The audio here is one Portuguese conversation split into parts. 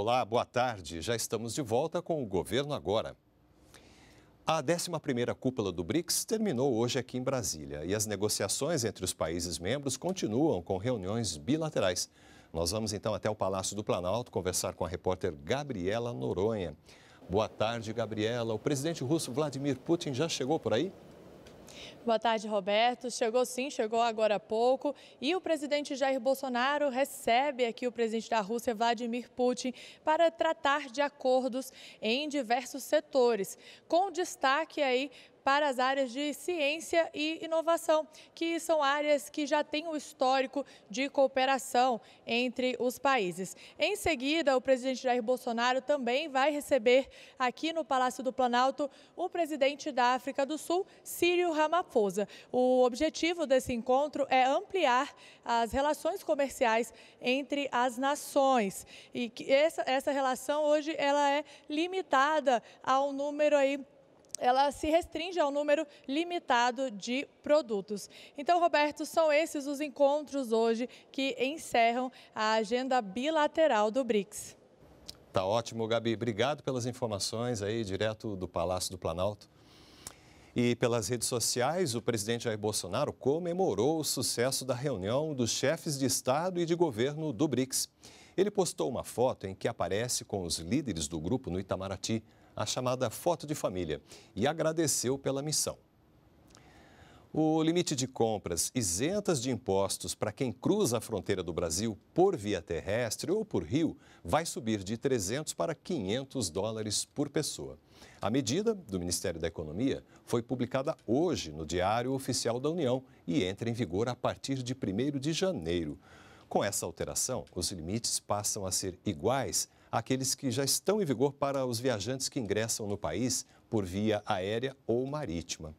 Olá, boa tarde. Já estamos de volta com o Governo Agora. A 11ª cúpula do BRICS terminou hoje aqui em Brasília e as negociações entre os países membros continuam com reuniões bilaterais. Nós vamos então até o Palácio do Planalto conversar com a repórter Gabriela Noronha. Boa tarde, Gabriela. O presidente russo Vladimir Putin já chegou por aí? Boa tarde, Roberto. Chegou sim, chegou agora há pouco. E o presidente Jair Bolsonaro recebe aqui o presidente da Rússia, Vladimir Putin, para tratar de acordos em diversos setores, com destaque aí para as áreas de ciência e inovação, que são áreas que já têm o um histórico de cooperação entre os países. Em seguida, o presidente Jair Bolsonaro também vai receber aqui no Palácio do Planalto o presidente da África do Sul, Círio Ramaphosa. O objetivo desse encontro é ampliar as relações comerciais entre as nações. E essa, essa relação hoje ela é limitada ao número aí ela se restringe ao número limitado de produtos. Então, Roberto, são esses os encontros hoje que encerram a agenda bilateral do BRICS. Tá ótimo, Gabi. Obrigado pelas informações aí, direto do Palácio do Planalto. E pelas redes sociais, o presidente Jair Bolsonaro comemorou o sucesso da reunião dos chefes de Estado e de governo do BRICS. Ele postou uma foto em que aparece com os líderes do grupo no Itamaraty a chamada foto de família e agradeceu pela missão. O limite de compras isentas de impostos para quem cruza a fronteira do Brasil por via terrestre ou por rio vai subir de 300 para 500 dólares por pessoa. A medida do Ministério da Economia foi publicada hoje no Diário Oficial da União e entra em vigor a partir de 1 de janeiro. Com essa alteração, os limites passam a ser iguais aqueles que já estão em vigor para os viajantes que ingressam no país por via aérea ou marítima.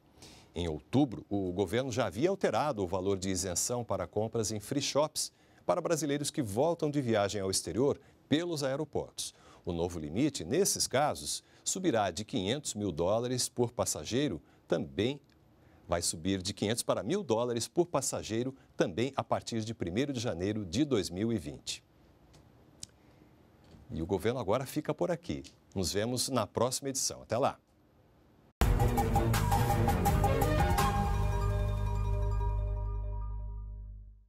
Em outubro, o governo já havia alterado o valor de isenção para compras em free shops para brasileiros que voltam de viagem ao exterior pelos aeroportos. O novo limite, nesses casos, subirá de 500 mil dólares por passageiro, também vai subir de 500 para mil dólares por passageiro, também a partir de 1 de janeiro de 2020. E o governo agora fica por aqui. Nos vemos na próxima edição. Até lá!